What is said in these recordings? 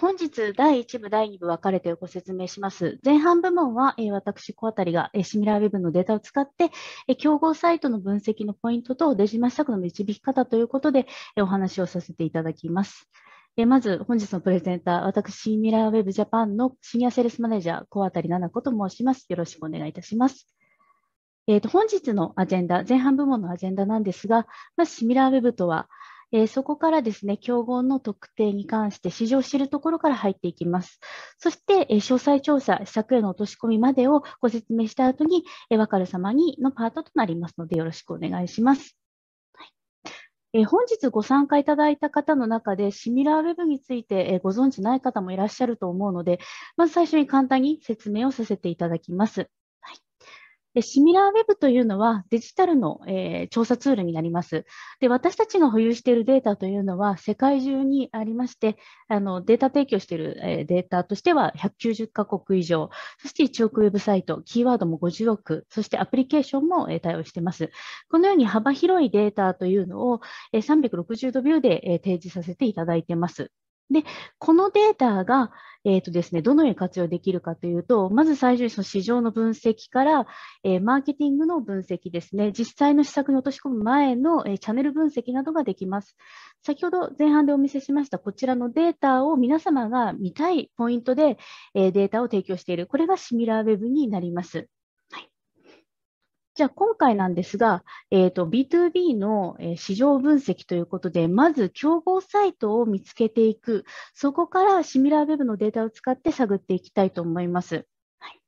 本日第1部、第2部分かれてご説明します。前半部門は、私、小当たりが、シミラーウェブのデータを使って、競合サイトの分析のポイントとデジマスタグの導き方ということで、お話をさせていただきます。まず、本日のプレゼンター、私、シミラーウェブジャパンのシニアセールスマネージャー、小当たり奈々子と申します。よろしくお願いいたします。えーと本日のアジェンダ、前半部門のアジェンダなんですが、まず、シミラーウェブとは、えー、そこからですね、競合の特定に関して市場を知るところから入っていきます。そして、えー、詳細調査、施策への落とし込みまでをご説明した後に、えー、わかる様にのパートとなりますので、よろしくお願いします。え本日ご参加いただいた方の中で、シミュラーウェブについて、えご存知ない方もいらっしゃると思うので、まず最初に簡単に説明をさせていただきます。でシミラーウェブというのはデジタルの、えー、調査ツールになります。で私たちが保有しているデータというのは世界中にありましてあのデータ提供している、えー、データとしては190カ国以上そして1億ウェブサイトキーワードも50億そしてアプリケーションも、えー、対応しています。このように幅広いデータというのを、えー、360度ビューで、えー、提示させていただいています。で、このデータが、えっ、ー、とですね、どのように活用できるかというと、まず最初にその市場の分析から、えー、マーケティングの分析ですね、実際の施策に落とし込む前の、えー、チャンネル分析などができます。先ほど前半でお見せしました、こちらのデータを皆様が見たいポイントで、えデータを提供している、これがシミラーウェブになります。じゃあ今回なんですが、えー B2B の市場分析ということで、まず競合サイトを見つけていく、そこからシミュラーウェブのデータを使って探っていきたいと思います。はい、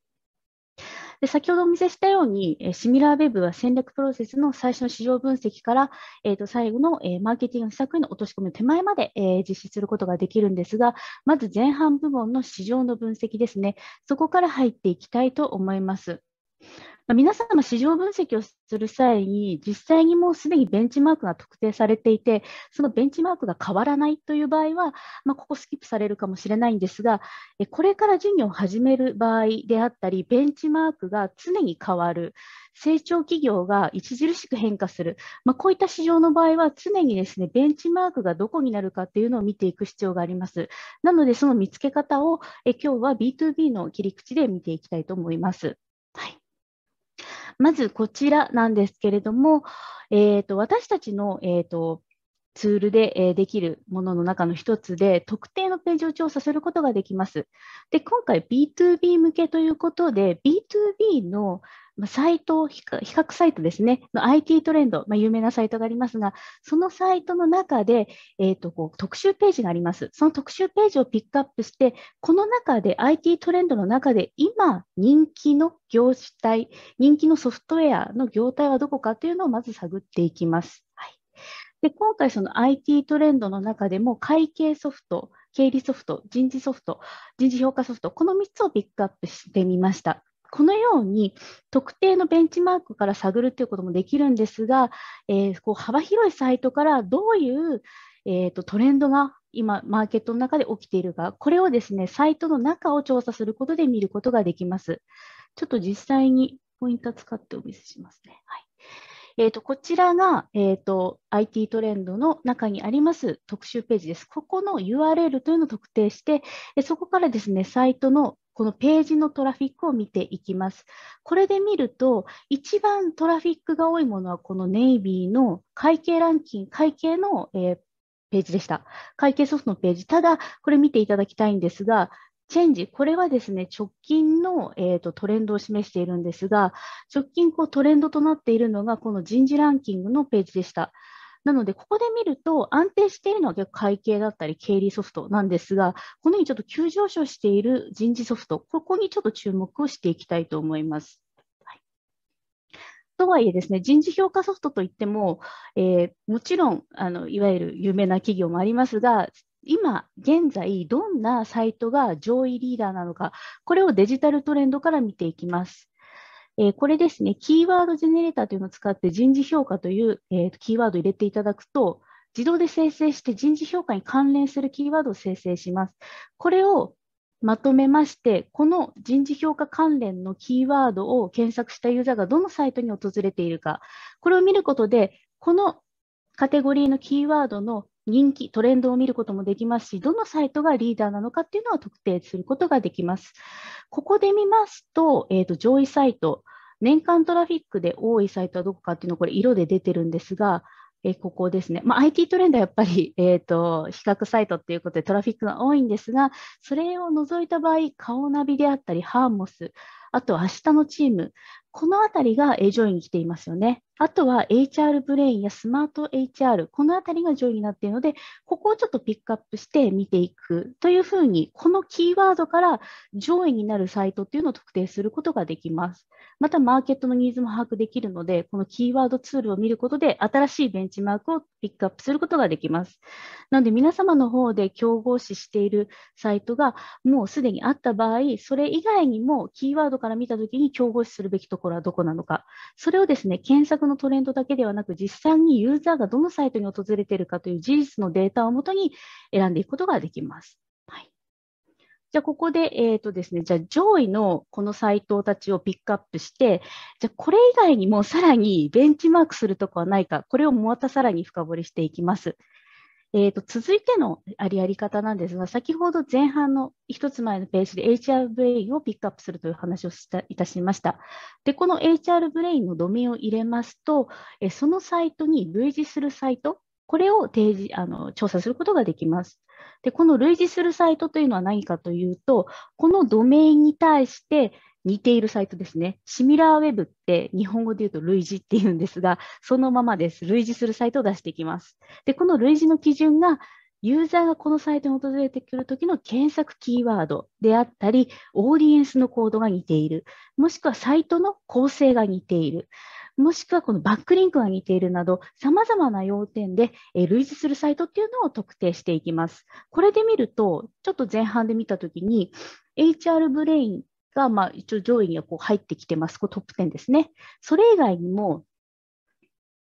で先ほどお見せしたように、シミラーウェブは戦略プロセスの最初の市場分析から、えー、と最後の、えマーケティング施策への落とし込みの手前まで、え実施することができるんですが、まず前半部門の市場の分析ですね、そこから入っていきたいと思います。まあ、皆さん市場分析をする際に、実際にもうすでにベンチマークが特定されていて、そのベンチマークが変わらないという場合は、まあ、ここスキップされるかもしれないんですが、これから事業を始める場合であったり、ベンチマークが常に変わる、成長企業が著しく変化する、まあ、こういった市場の場合は、常にですね、ベンチマークがどこになるかっていうのを見ていく必要があります。なので、その見つけ方をえ今日は B2B の切り口で見ていきたいと思います。まずこちらなんですけれども、えーと、私たちの、えーと、ツールで、えできるものの中の一つで、特定のページを調査することができます。で今回、B2B 向けということで、B2B のサイト比較サイトですね、の IT トレンド、まあ、有名なサイトがありますが、そのサイトの中で、えー、とこう特集ページがあります。その特集ページをピックアップして、この中で IT トレンドの中で今人気の業種体、人気のソフトウェアの業態はどこかというのをまず探っていきます。はい、で今回、その IT トレンドの中でも会計ソフト、経理ソフト、人事ソフト、人事評価ソフト、この3つをピックアップしてみました。このように特定のベンチマークから探るということもできるんですが、えー、こう幅広いサイトからどういう、えーと、トレンドが今マーケットの中で起きているか、これをですねサイトの中を調査することで見ることができます。ちょっと実際にポイント使ってお見せしますね。はいえーと、こちらが、えーと、と IT トレンドの中にあります特集ページです。ここの URL というのを特定して、そこからですねサイトのこのページのトラフィックを見ていきます。これで見ると、一番トラフィックが多いものは、このネイビーの会計ランキング、会計の、えー、ページでした。会計ソフトのページ。ただ、これ見ていただきたいんですが、チェンジ、これはですね、直近の、えーと、とトレンドを示しているんですが、直近こうトレンドとなっているのが、この人事ランキングのページでした。なので、ここで見ると、安定しているのは結構会計だったり、経理ソフトなんですが、このようにちょっと急上昇している人事ソフト、ここにちょっと注目をしていきたいと思います。とはいえですね、人事評価ソフトといっても、えー、もちろんあの、いわゆる有名な企業もありますが、今現在、どんなサイトが上位リーダーなのか、これをデジタルトレンドから見ていきます。えー、これですね、キーワードジェネレーターというのを使って人事評価という、えー、キーワードを入れていただくと、自動で生成して人事評価に関連するキーワードを生成します。これをまとめまして、この人事評価関連のキーワードを検索したユーザーがどのサイトに訪れているか、これを見ることで、このカテゴリーのキーワードの人気、トレンドを見ることもできますし、どのサイトがリーダーなのかっていうのは特定することができます。ここで見ますと、えー、と上位サイト、年間トラフィックで多いサイトはどこかっていうのはこれ色で出てるんですが、えここですね、まあ、IT トレンドはやっぱり、えーと比較サイトっていうことでトラフィックが多いんですが、それを除いた場合、顔ナビであったり、ハーモス、あと明日のチーム、このあたりが上位に来ていますよね。あとは HR ブレインやスマート HR、このあたりが上位になっているので、ここをちょっとピックアップして見ていくというふうに、このキーワードから上位になるサイトっていうのを特定することができます。また、マーケットのニーズも把握できるので、このキーワードツールを見ることで、新しいベンチマークをピックアップすることができます。なので、皆様の方で競合視しているサイトがもうすでにあった場合、それ以外にもキーワードから見たときに競合視するべきところはどこなのか、それをですね検索のトレンドだけではなく、実際にユーザーがどのサイトに訪れているかという事実のデータをもとに選んでいくことができます。はい、じゃあ、ここで,、えーとですね、じゃあ上位のこのサイトたちをピックアップして、じゃあこれ以外にもさらにベンチマークするとこはないか、これをまたさらに深掘りしていきます。えー、と続いてのありやり方なんですが、先ほど前半の1つ前のページで HR ブレインをピックアップするという話をしたいたしました。で、この HR ブレインのドメインを入れますと、そのサイトに類似するサイト、これを提示あの調査することができます。で、この類似するサイトというのは何かというと、このドメインに対して、似ているサイトですね。シミラーウェブって日本語で言うと類似って言うんですが、そのままです。類似するサイトを出していきます。で、この類似の基準が、ユーザーがこのサイトに訪れてくるときの検索キーワードであったり、オーディエンスのコードが似ている、もしくはサイトの構成が似ている、もしくはこのバックリンクが似ているなど、様々な要点で類似するサイトっていうのを特定していきます。これで見ると、ちょっと前半で見たときに、HR ブレインが、まあ、一応上位にはこう入ってきてます、こトップ10ですね。それ以外にも、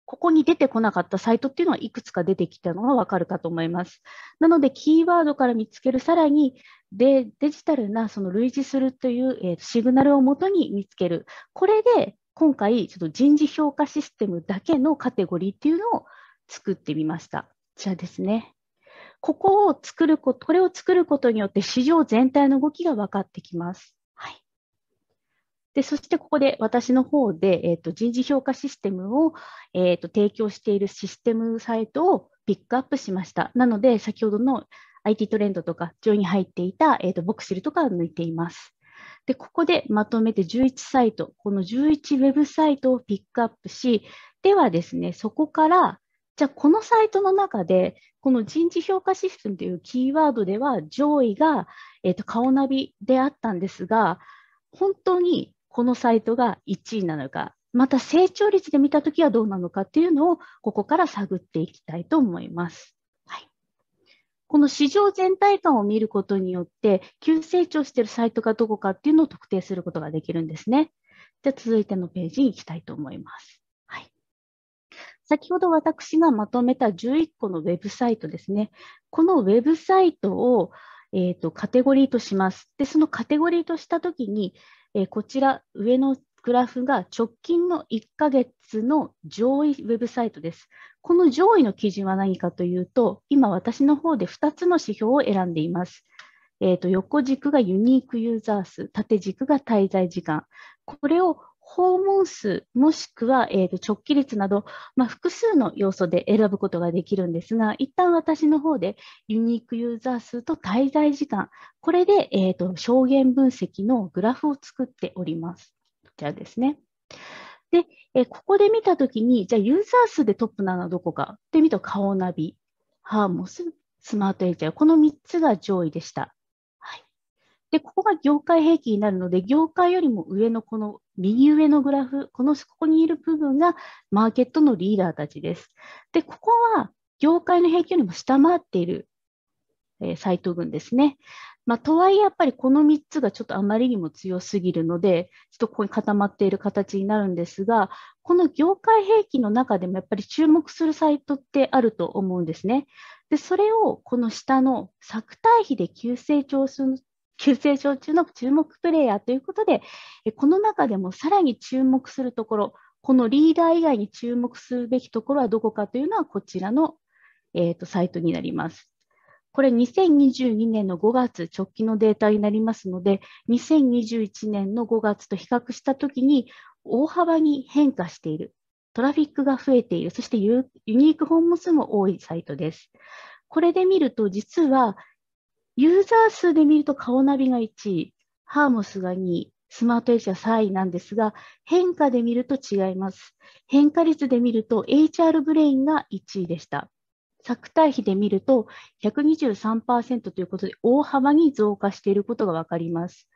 ここに出てこなかったサイトっていうのはいくつか出てきたのがわかるかと思います。なので、キーワードから見つける、さらにデデジタルなその類似するという、えー、シグナルをもとに見つける。これで今回、ちょっと人事評価システムだけのカテゴリーっていうのを作ってみました。じゃあですね、ここを作るここれを作ることによって市場全体の動きが分かってきます。で、そしてここで私の方で、えーと、人事評価システムを、えーと、提供しているシステムサイトをピックアップしました。なので、先ほどの IT トレンドとか上位に入っていた、えーと、ボクシルとかを抜いています。で、ここでまとめて11サイト、この11ウェブサイトをピックアップし、ではですね、そこから、じゃあこのサイトの中で、この人事評価システムというキーワードでは上位が、えー、と顔ナビであったんですが、本当にこのサイトが1位なのか、また成長率で見たときはどうなのかっていうのを、ここから探っていきたいと思います。はい、この市場全体感を見ることによって、急成長しているサイトがどこかっていうのを特定することができるんですね。じゃ続いてのページに行きたいと思います。はい、先ほど私がまとめた11個のウェブサイトですね。このウェブサイトを、えーと、とカテゴリーとします。で、そのカテゴリーとしたときに、えこちら上のグラフが直近の1ヶ月の上位ウェブサイトです。この上位の基準は何かというと、今私の方で2つの指標を選んでいます。えー、と横軸がユニークユーザー数、縦軸が滞在時間。これを訪問数もしくは、えー、と直帰率など、まあ、複数の要素で選ぶことができるんですが一旦私の方でユニークユーザー数と滞在時間これで、えー、と証言分析のグラフを作っております。こちらですね。で、えここで見たときに、じゃあユーザー数でトップなのはどこかって見ると、顔ナビ、ハーモス、スマートエイジャー、この3つが上位でした。で、ここが業界平均になるので、業界よりも上のこの右上のグラフ、この、ここにいる部分がマーケットのリーダーたちです。で、ここは業界の平均よりも下回っている、えー、サイト群ですね。まあ、とはいえ、やっぱりこの3つがちょっとあまりにも強すぎるので、ちょっとここに固まっている形になるんですが、この業界平均の中でもやっぱり注目するサイトってあると思うんですね。で、それをこの下の作対比で急成長急成長中の注目プレーヤーということで、この中でもさらに注目するところ、このリーダー以外に注目するべきところはどこかというのは、こちらの、えーと、サイトになります。これ2022年の5月直近のデータになりますので、2021年の5月と比較したときに大幅に変化している、トラフィックが増えている、そしてユニーク訪問数も多いサイトです。これで見ると、実はユーザー数で見ると顔ナビが1位、ハーモスが2位、スマートエッジは3位なんですが、変化で見ると違います。変化率で見ると HR ブレインが1位でした。作対比で見ると123%ということで大幅に増加していることがわかります。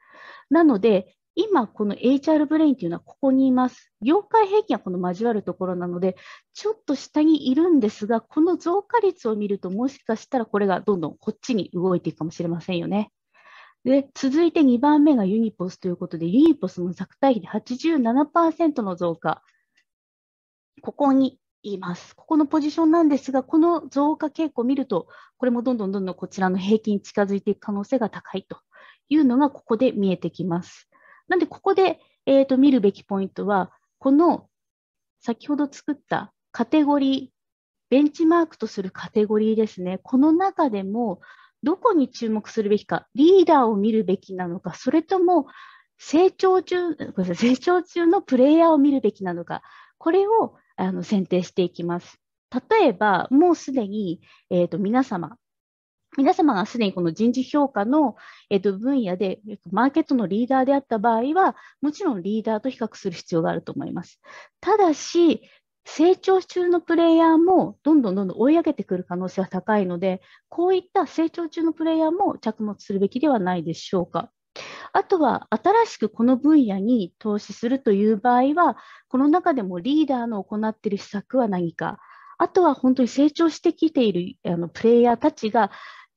なので、今、この HR ブレインというのはここにいます。業界平均はこの交わるところなので、ちょっと下にいるんですが、この増加率を見ると、もしかしたらこれがどんどんこっちに動いていくかもしれませんよね。で続いて2番目がユニポスということで、ユニポスの作対比で87%の増加。ここにいます。ここのポジションなんですが、この増加傾向を見ると、これもどんどんどんどんこちらの平均に近づいていく可能性が高いというのが、ここで見えてきます。なんで、ここで、えーと、見るべきポイントは、この先ほど作ったカテゴリー、ベンチマークとするカテゴリーですね。この中でも、どこに注目するべきか、リーダーを見るべきなのか、それとも成長中、ごめんなさい、成長中のプレイヤーを見るべきなのか、これをあの選定していきます。例えば、もうすでに、えーと皆様、皆様がすでにこの人事評価の、えっと、分野で、マーケットのリーダーであった場合は、もちろんリーダーと比較する必要があると思います。ただし、成長中のプレイヤーもどんどんどんどん追い上げてくる可能性は高いので、こういった成長中のプレイヤーも着目するべきではないでしょうか。あとは新しくこの分野に投資するという場合は、この中でもリーダーの行っている施策は何か、あとは本当に成長してきているあのプレイヤーたちが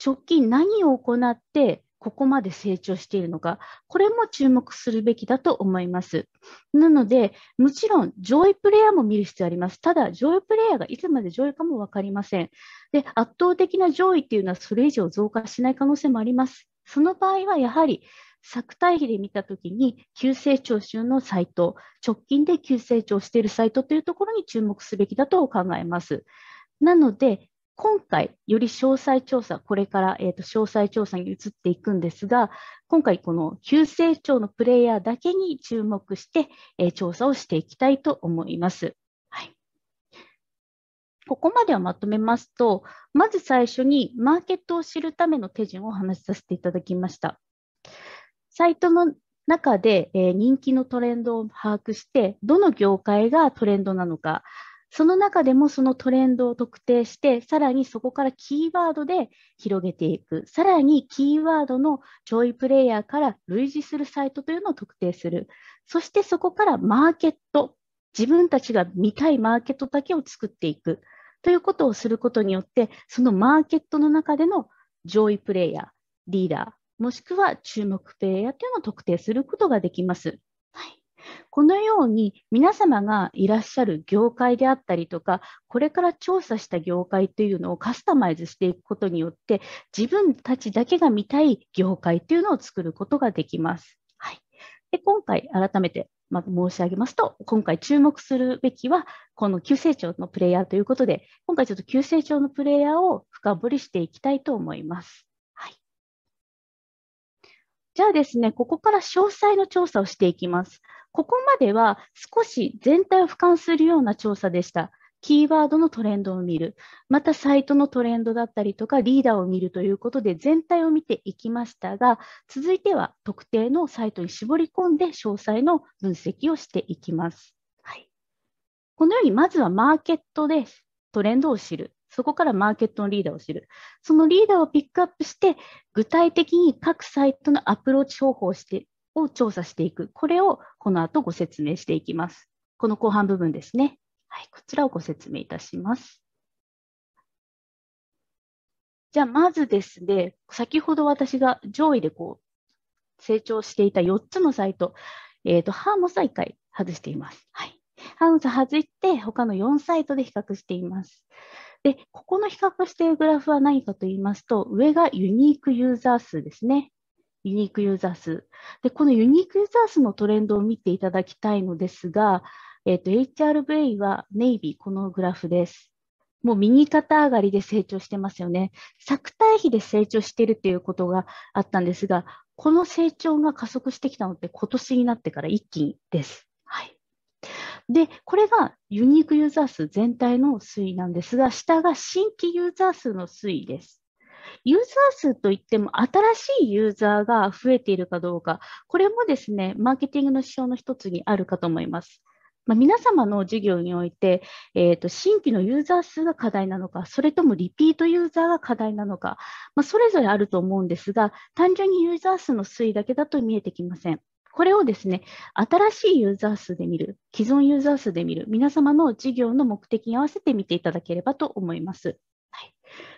直近何を行ってここまで成長しているのか、これも注目するべきだと思います。なので、もちろん上位プレイヤーも見る必要あります。ただ、上位プレイヤーがいつまで上位かも分かりません。で、圧倒的な上位っていうのはそれ以上増加しない可能性もあります。その場合はやはり、作対比で見たときに、急成長中のサイト、直近で急成長しているサイトというところに注目すべきだと考えます。なので、今回、より詳細調査、これから、えー、と詳細調査に移っていくんですが、今回、この急成長のプレイヤーだけに注目して、えー、調査をしていきたいと思います。はい、ここまではまとめますと、まず最初にマーケットを知るための手順をお話しさせていただきました。サイトの中で、えー、人気のトレンドを把握して、どの業界がトレンドなのか、その中でもそのトレンドを特定して、さらにそこからキーワードで広げていく、さらにキーワードの上位プレイヤーから類似するサイトというのを特定する、そしてそこからマーケット、自分たちが見たいマーケットだけを作っていくということをすることによって、そのマーケットの中での上位プレイヤー、リーダー、もしくは注目プレイヤーというのを特定することができます。このように皆様がいらっしゃる業界であったりとか、これから調査した業界というのをカスタマイズしていくことによって、自分たちだけが見たい業界というのを作ることができます。はい、で今回、改めてま申し上げますと、今回注目するべきは、この急成長のプレイヤーということで、今回ちょっと急成長のプレイヤーを深掘りしていきたいと思います。じゃあですね、ここから詳細の調査をしていきます。ここまでは少し全体を俯瞰するような調査でした。キーワードのトレンドを見る、またサイトのトレンドだったりとかリーダーを見るということで全体を見ていきましたが、続いては特定のサイトに絞り込んで詳細の分析をしていきます。はい、このようにまずはマーケットでトレンドを知る。そこからマーケットのリーダーを知る。そのリーダーをピックアップして、具体的に各サイトのアプローチ方法をしてを調査していく。これをこの後ご説明していきます。この後半部分ですね。はい、こちらをご説明いたします。じゃあ、まずですね、先ほど私が上位でこう成長していた4つのサイト、えっ、ー、と、ハーモサ1回外しています。はい。ハーモス外して、他の4サイトで比較しています。で、ここの比較しているグラフは何かと言いますと、上がユニークユーザー数ですね。ユニークユーザー数。で、このユニークユーザー数のトレンドを見ていただきたいのですが、えっ、ー、と、HRVA はネイビー、このグラフです。もう右肩上がりで成長してますよね。作対比で成長しているということがあったんですが、この成長が加速してきたのって今年になってから一気にです。で、これがユニークユーザー数全体の推移なんですが、下が新規ユーザー数の推移です。ユーザー数といっても新しいユーザーが増えているかどうか、これもですね、マーケティングの指標の一つにあるかと思います。まあ、皆様の授業において、えー、と新規のユーザー数が課題なのか、それともリピートユーザーが課題なのか、まあ、それぞれあると思うんですが、単純にユーザー数の推移だけだと見えてきません。これをですね、新しいユーザー数で見る、既存ユーザー数で見る、皆様の事業の目的に合わせて見ていただければと思います。はい、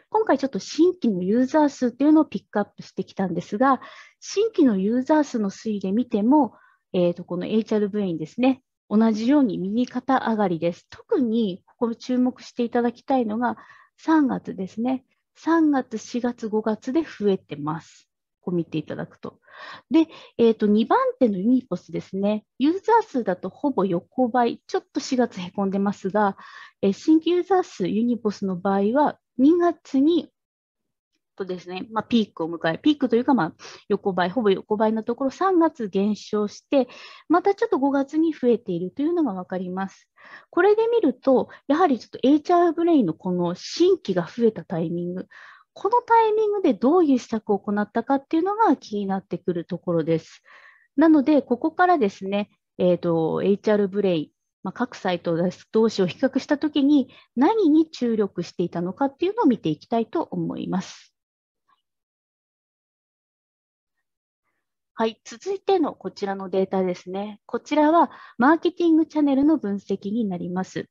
今回ちょっと新規のユーザー数というのをピックアップしてきたんですが、新規のユーザー数の推移で見ても、えー、とこの HRV にですね、同じように右肩上がりです。特にここ注目していただきたいのが3月ですね。3月、4月、5月で増えてます。こう見ていただくと。で、えー、と2番手のユニポスですね、ユーザー数だとほぼ横ばい、ちょっと4月へこんでますが、えー、新規ユーザー数、ユニポスの場合は、2月にとですね、まあ、ピークを迎え、ピークというか、横ばい、ほぼ横ばいのところ、3月減少して、またちょっと5月に増えているというのが分かります。これで見ると、やはりちょっと HR ブレインのこの新規が増えたタイミング、このタイミングでどういう施策を行ったかっていうのが気になってくるところです。なので、ここからですね、えーと、HR ブレイまあ、各サイト同士を比較したときに、何に注力していたのかっていうのを見ていきたいと思います。はい、続いてのこちらのデータですね。こちらはマーケティングチャンネルの分析になります。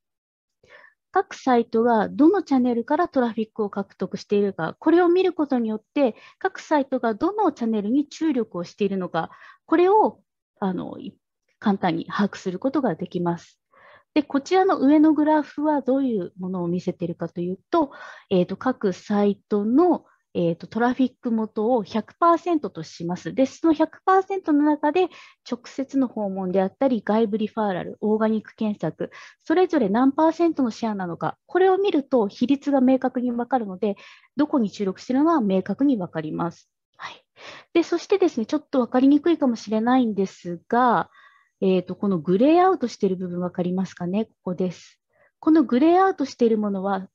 各サイトがどのチャンネルからトラフィックを獲得しているか、これを見ることによって、各サイトがどのチャンネルに注力をしているのか、これをあの簡単に把握することができます。で、こちらの上のグラフはどういうものを見せているかというと、えー、と各サイトのえーと、トラフィック元を100%とします。で、その100%の中で直接の訪問であったり、外部リファーラル、オーガニック検索、それぞれ何パーセントのシェアなのか、これを見ると比率が明確に分かるので、どこに注力しているのは明確に分かります。はい、でそしてですね、ちょっと分かりにくいかもしれないんですが、えーとこのグレーアウトしている部分分かりますかね、ここです。このグレーアウトしているものは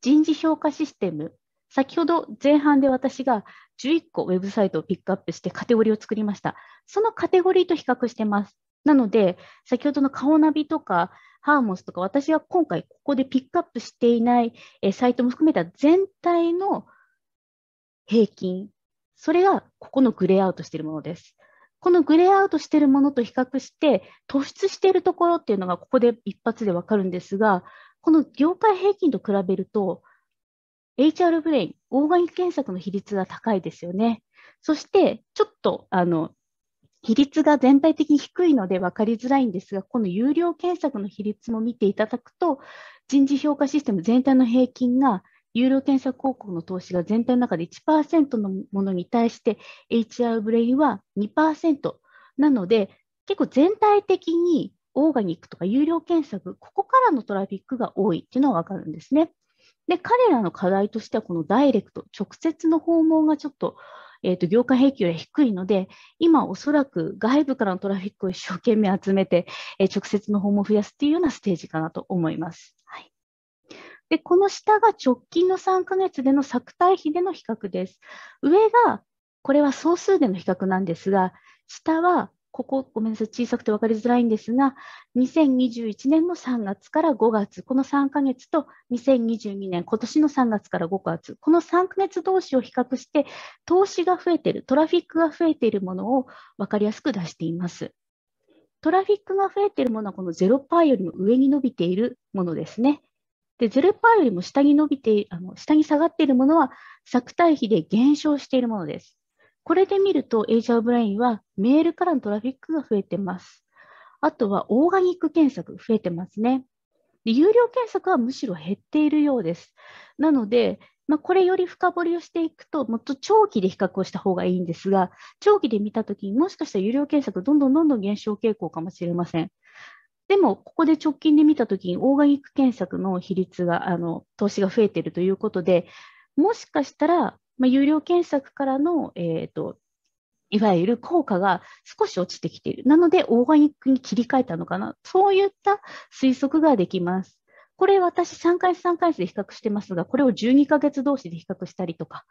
人事評価システム先ほど前半で私が11個ウェブサイトをピックアップしてカテゴリーを作りました。そのカテゴリーと比較してます。なので、先ほどの顔ナビとか、ハーモスとか、私は今回ここでピックアップしていないサイトも含めた全体の平均、それがここのグレーアウトしているものです。このグレーアウトしているものと比較して、突出しているところっていうのがここで一発でわかるんですが、この業界平均と比べると、HR ブレイン、オーガニック検索の比率が高いですよね。そして、ちょっと、あの、比率が全体的に低いので分かりづらいんですが、この有料検索の比率も見ていただくと、人事評価システム全体の平均が、有料検索広告の投資が全体の中で1%のものに対して、HR ブレインは2%なので、結構全体的にオーガニックとか有料検索、ここからのトラフィックが多いっていうのは分かるんですね。で、彼らの課題としては、このダイレクト、直接の訪問がちょっと、えっ、ー、と、業界平均より低いので、今おそらく外部からのトラフィックを一生懸命集めて、えー、直接の訪問を増やすっていうようなステージかなと思います。はい。で、この下が直近の3ヶ月での作対比での比較です。上が、これは総数での比較なんですが、下はここ、ごめんなさい、小さくて分かりづらいんですが、2021年の3月から5月、この3ヶ月と、2022年、今年の3月から5月、この3ヶ月同士を比較して、投資が増えている、トラフィックが増えているものを分かりやすく出しています。トラフィックが増えているものは、この0%パーよりも上に伸びているものですね。で、0%パーよりも下に伸びてあの、下に下がっているものは、作対比で減少しているものです。これで見ると、エイジャーオブラインはメールからのトラフィックが増えてます。あとはオーガニック検索増えてますね。で有料検索はむしろ減っているようです。なので、まあ、これより深掘りをしていくと、もっと長期で比較をした方がいいんですが、長期で見たときにもしかしたら有料検索、どんどんどんどん減少傾向かもしれません。でも、ここで直近で見たときに、オーガニック検索の比率が、あの投資が増えているということで、もしかしたらまあ、有料検索からの、えーと、いわゆる効果が少し落ちてきている。なので、オーガニックに切り替えたのかな。そういった推測ができます。これ私3回3回で比較してますが、これを12ヶ月同士で比較したりとか、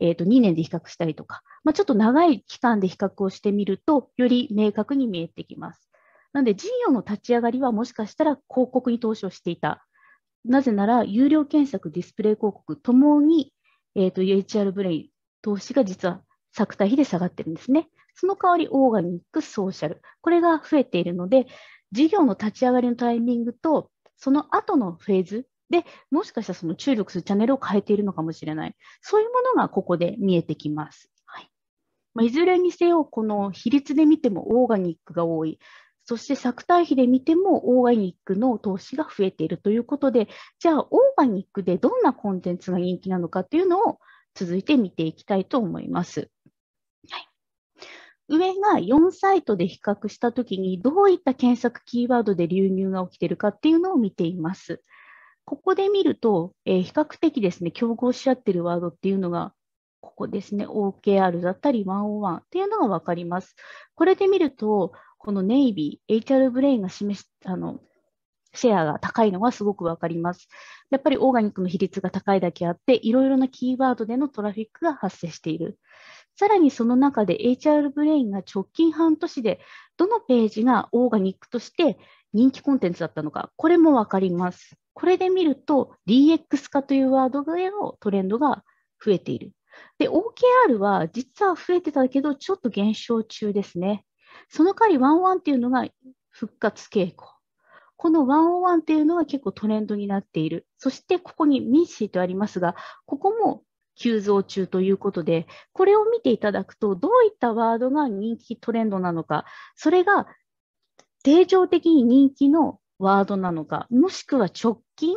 えー、と2年で比較したりとか、まあ、ちょっと長い期間で比較をしてみると、より明確に見えてきます。なので、事業の立ち上がりはもしかしたら広告に投資をしていた。なぜなら、有料検索、ディスプレイ広告ともにえっ、ー、UHR ブレイン、投資が実は作対比で下がってるんですね。その代わり、オーガニック、ソーシャル、これが増えているので、事業の立ち上がりのタイミングと、その後のフェーズで、もしかしたらその注力するチャンネルを変えているのかもしれない。そういうものがここで見えてきます。はいまあ、いずれにせよ、この比率で見てもオーガニックが多い、そして作対比で見てもオーガニックの投資が増えているということで、じゃあオーガニックでどんなコンテンツが人気なのかっていうのを続いて見ていきたいと思います。はい、上が4サイトで比較したときに、どういった検索キーワードで流入が起きているかっていうのを見ています。ここで見ると、えー、比較的ですね、競合し合っているワードっていうのがここですね、OKR だったり101っていうのが分かります。これで見ると、このネイビー、HR ブレインが示す、あの、シェアが高いのがすごくわかります。やっぱりオーガニックの比率が高いだけあって、いろいろなキーワードでのトラフィックが発生している。さらにその中で HR ブレインが直近半年でどのページがオーガニックとして人気コンテンツだったのか、これもわかります。これで見ると DX 化というワードへのトレンドが増えている。で、OKR は実は増えてたけど、ちょっと減少中ですね。その代わりワンワンっていうのが復活傾向。この101っていうのが結構トレンドになっている。そしてここにミッシーとありますが、ここも急増中ということで、これを見ていただくと、どういったワードが人気トレンドなのか、それが定常的に人気のワードなのか、もしくは直近、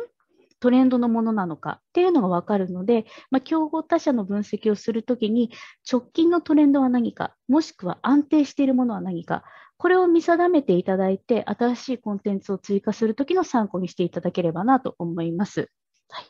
トレンドのものなのかっていうのがわかるので、まあ、競合他社の分析をするときに直近のトレンドは何か、もしくは安定しているものは何か、これを見定めていただいて、新しいコンテンツを追加するときの参考にしていただければなと思います。はい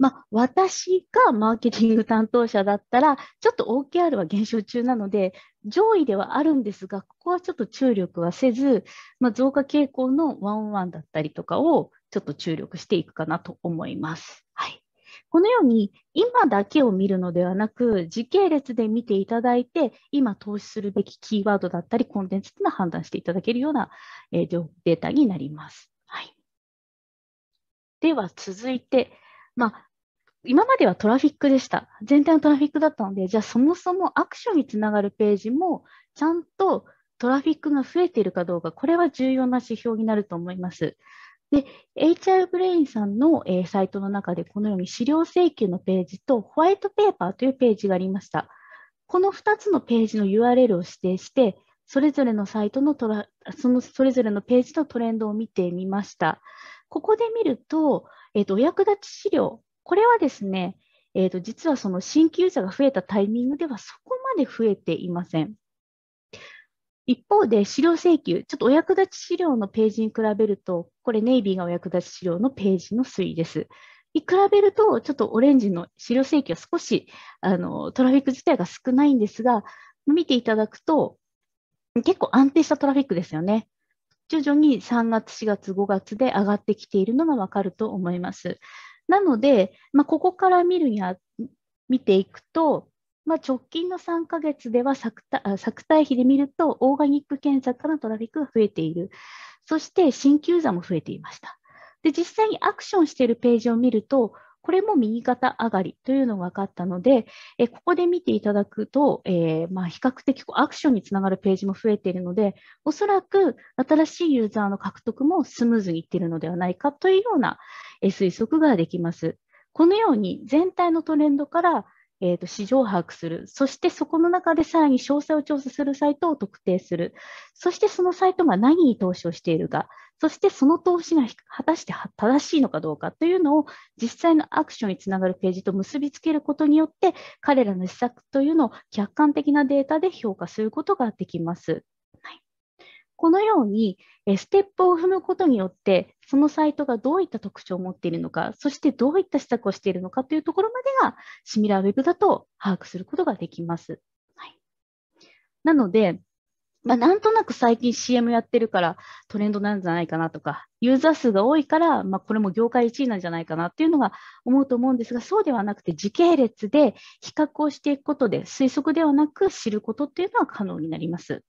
まあ、私がマーケティング担当者だったら、ちょっと OKR は減少中なので、上位ではあるんですが、ここはちょっと注力はせず、まあ、増加傾向のワンオンワンだったりとかをちょっと注力していくかなと思います。はい。このように今だけを見るのではなく時系列で見ていただいて今投資するべきキーワードだったりコンテンツというのは判断していただけるような、えデータになります。はい、では続いて、まあ、今まではトラフィックでした。全体のトラフィックだったのでじゃあそもそもアクションにつながるページもちゃんとトラフィックが増えているかどうかこれは重要な指標になると思います。で、HR ブレインさんの、えー、サイトの中で、このように資料請求のページとホワイトペーパーというページがありました。この2つのページの URL を指定して、それぞれのサイトのトラ、そのそれぞれのページのトレンドを見てみました。ここで見ると、えっ、ー、と、お役立ち資料、これはですね、えっ、ー、と、実はその新規ユーザーが増えたタイミングではそこまで増えていません。一方で資料請求、ちょっとお役立ち資料のページに比べると、これネイビーがお役立ち資料のページの推移です。に比べると、ちょっとオレンジの資料請求は少しあのトラフィック自体が少ないんですが、見ていただくと、結構安定したトラフィックですよね。徐々に3月、4月、5月で上がってきているのがわかると思います。なので、まあ、ここから見るに見ていくと、まあ、直近の3ヶ月では作対比で見ると、オーガニック検索からのトラフィックが増えている。そして新規ユーザーも増えていました。で、実際にアクションしているページを見ると、これも右肩上がりというのが分かったので、えここで見ていただくと、えー、まあ、比較的アクションにつながるページも増えているので、おそらく新しいユーザーの獲得もスムーズにいっているのではないかというような推測ができます。このように全体のトレンドからえーと、と市場を把握する、そしてそこの中でさらに詳細を調査するサイトを特定する、そしてそのサイトが何に投資をしているか、そしてその投資が果たして正しいのかどうかというのを実際のアクションにつながるページと結びつけることによって彼らの施策というのを客観的なデータで評価することができます。はいこのようにステップを踏むことによって、そのサイトがどういった特徴を持っているのか、そしてどういった施策をしているのかというところまでが、シミラーウェブだと把握することができます。はい、なので、まあ、なんとなく最近 CM やってるからトレンドなんじゃないかなとか、ユーザー数が多いから、まあ、これも業界1位なんじゃないかなっていうのが思うと思うんですが、そうではなくて時系列で比較をしていくことで推測ではなく知ることっていうのは可能になります。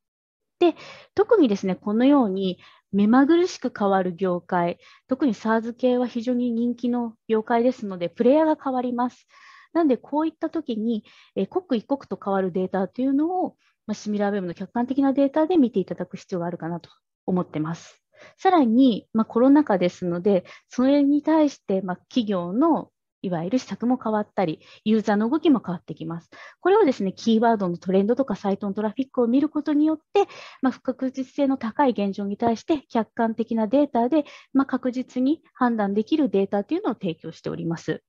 で、特にですね、このように目まぐるしく変わる業界、特に SARS 系は非常に人気の業界ですので、プレイヤーが変わります。なんで、こういった時に、え刻一刻と変わるデータというのを、まあ、シミュラーウェブの客観的なデータで見ていただく必要があるかなと思ってます。さらに、まあ、コロナ禍ですので、それに対して、まあ、企業のいわゆる施策も変わったり、ユーザーの動きも変わってきます。これをですね、キーワードのトレンドとかサイトのトラフィックを見ることによって、まあ、不確実性の高い現状に対して客観的なデータで、まあ、確実に判断できるデータというのを提供しております。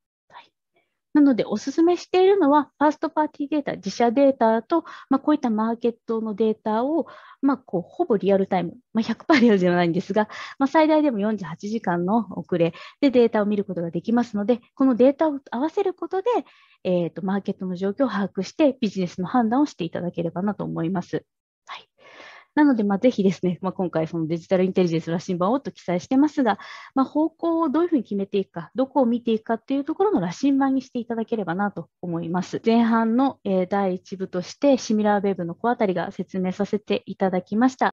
なので、お勧めしているのは、ファーストパーティーデータ、自社データと、まあ、こういったマーケットのデータを、まあ、こうほぼリアルタイム、まあ、100%リアルではないんですが、まあ、最大でも48時間の遅れでデータを見ることができますので、このデータを合わせることで、えーとマーケットの状況を把握して、ビジネスの判断をしていただければなと思います。なので、まあ、ぜひですね、まあ、今回、そのデジタルインテリジェンス羅針盤をと記載してますが、まあ、方向をどういうふうに決めていくか、どこを見ていくかっていうところの羅針盤にしていただければなと思います。前半の、えー、第1部として、シミラーウェブの小あたりが説明させていただきました。